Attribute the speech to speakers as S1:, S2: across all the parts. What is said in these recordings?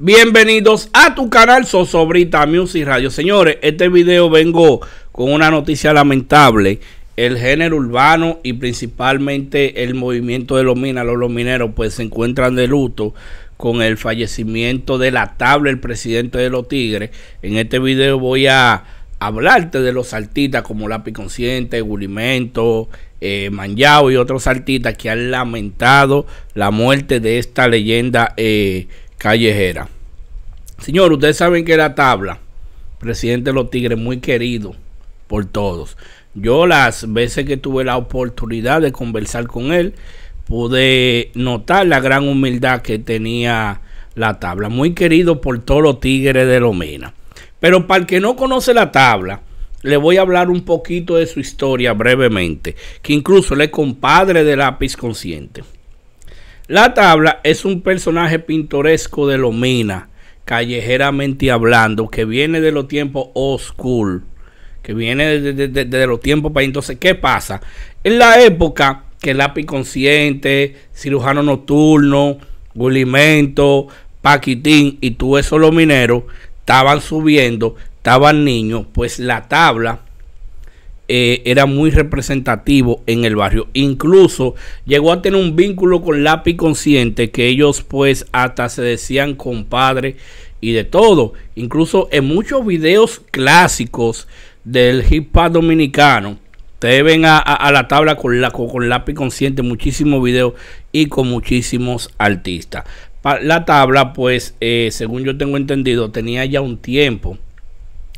S1: Bienvenidos a tu canal Sosobrita Music Radio. Señores, este video vengo con una noticia lamentable. El género urbano y principalmente el movimiento de los minas, los mineros, pues se encuentran de luto con el fallecimiento de la tabla, el presidente de los Tigres. En este video voy a hablarte de los artistas como Lápiz Consciente, Gulimento, eh, Manjao y otros artistas que han lamentado la muerte de esta leyenda. Eh, callejera. Señor, ustedes saben que la tabla, presidente de los Tigres, muy querido por todos. Yo las veces que tuve la oportunidad de conversar con él, pude notar la gran humildad que tenía la tabla. Muy querido por todos los Tigres de Lomena. Pero para el que no conoce la tabla, le voy a hablar un poquito de su historia brevemente, que incluso le compadre de Lápiz Consciente. La tabla es un personaje pintoresco de Lomina, callejeramente hablando, que viene de los tiempos old school, que viene de, los tiempos para entonces, ¿qué pasa? En la época que Lápiz Consciente, Cirujano Nocturno, Gulimento, Paquitín y tú esos los mineros estaban subiendo, estaban niños, pues la tabla eh, era muy representativo en el barrio. Incluso llegó a tener un vínculo con Lápiz Consciente, que ellos pues hasta se decían compadre y de todo. Incluso en muchos videos clásicos del hip hop dominicano. Ustedes ven a, la tabla con, la, lápiz consciente, muchísimos videos y con muchísimos artistas. la tabla, pues, eh, según yo tengo entendido, tenía ya un tiempo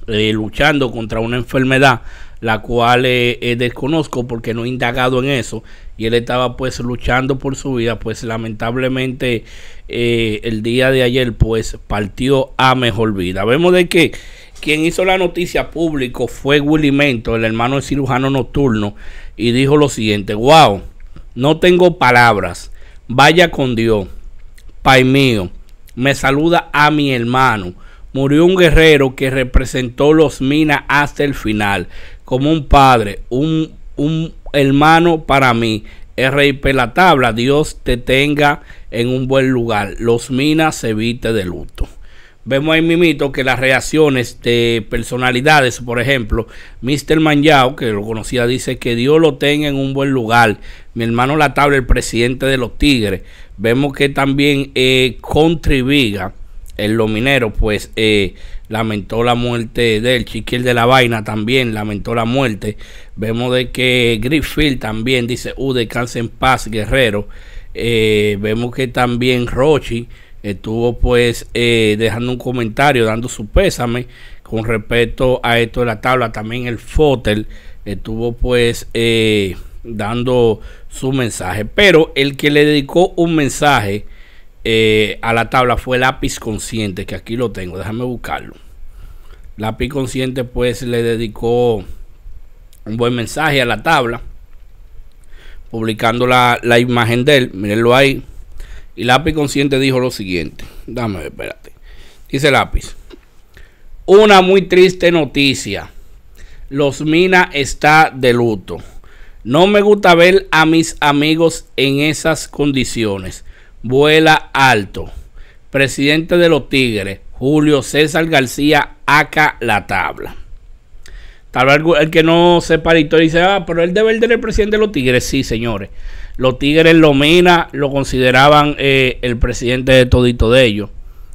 S1: eh, luchando contra una enfermedad la cual eh, eh, desconozco porque no he indagado en eso. Y él estaba pues luchando por su vida, pues lamentablemente eh, el día de ayer pues partió a mejor vida. Vemos de que quien hizo la noticia público fue Willy Mento, el hermano del cirujano nocturno, y dijo lo siguiente, wow, no tengo palabras, vaya con Dios, Pai mío, me saluda a mi hermano. Murió un guerrero que representó los minas hasta el final como un padre, un, un hermano para mí. RIP La Tabla, Dios te tenga en un buen lugar. Los Minas se viste de luto. Vemos ahí mimito que las reacciones de personalidades, por ejemplo, Mr. Manjao, que lo conocía, dice que Dios lo tenga en un buen lugar. Mi hermano La Tabla, el presidente de los Tigres. Vemos que también eh, en el pues eh, lamentó la muerte del Chiquil de la Vaina también lamentó la muerte. Vemos de que Griffith también dice, uh, descanse en paz, guerrero. Eh, vemos que también Rochi estuvo pues eh, dejando un comentario, dando su pésame con respecto a esto de la tabla. También el Fotel estuvo pues eh, dando su mensaje. Pero el que le dedicó un mensaje eh, a la tabla fue lápiz consciente, que aquí lo tengo, déjame buscarlo. Lápiz consciente pues le dedicó un buen mensaje a la tabla, publicando la, la imagen de él, mírenlo ahí. Y lápiz consciente dijo lo siguiente, dame, espérate. Dice lápiz, una muy triste noticia, los Mina está de luto. No me gusta ver a mis amigos en esas condiciones vuela alto. Presidente de los Tigres, Julio César García, acá la tabla. Tal vez el que no sepa la historia dice, ah, pero él debe ser el presidente de los Tigres. Sí, señores. Los Tigres Lomina lo consideraban eh, el presidente de todito de ellos.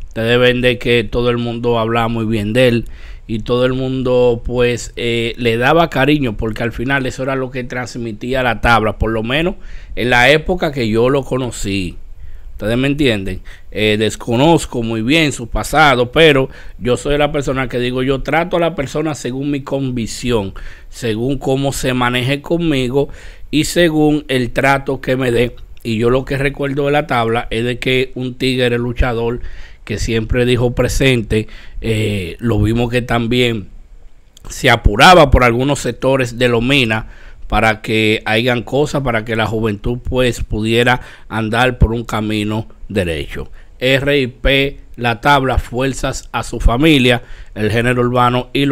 S1: Ustedes ven de que todo el mundo hablaba muy bien de él y todo el mundo pues eh, le daba cariño porque al final eso era lo que transmitía la tabla, por lo menos en la época que yo lo conocí. Ustedes me entienden. Eh, desconozco muy bien su pasado, pero yo soy la persona que digo, yo trato a la persona según mi convicción, según cómo se maneje conmigo y según el trato que me dé. Y yo lo que recuerdo de la tabla es de que un tigre luchador que siempre dijo presente, eh, lo vimos que también se apuraba por algunos sectores de minas para que hagan cosas, para que la juventud pues pudiera andar por un camino derecho. RIP, la tabla, fuerzas a su familia, el género urbano y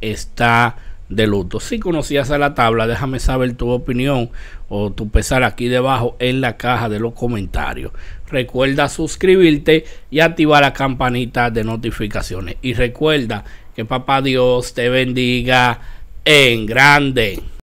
S1: está de luto. Si conocías a la tabla, déjame saber tu opinión o tu pesar aquí debajo en la caja de los comentarios. Recuerda suscribirte y activar la campanita de notificaciones. Y recuerda que papá Dios te bendiga en grande.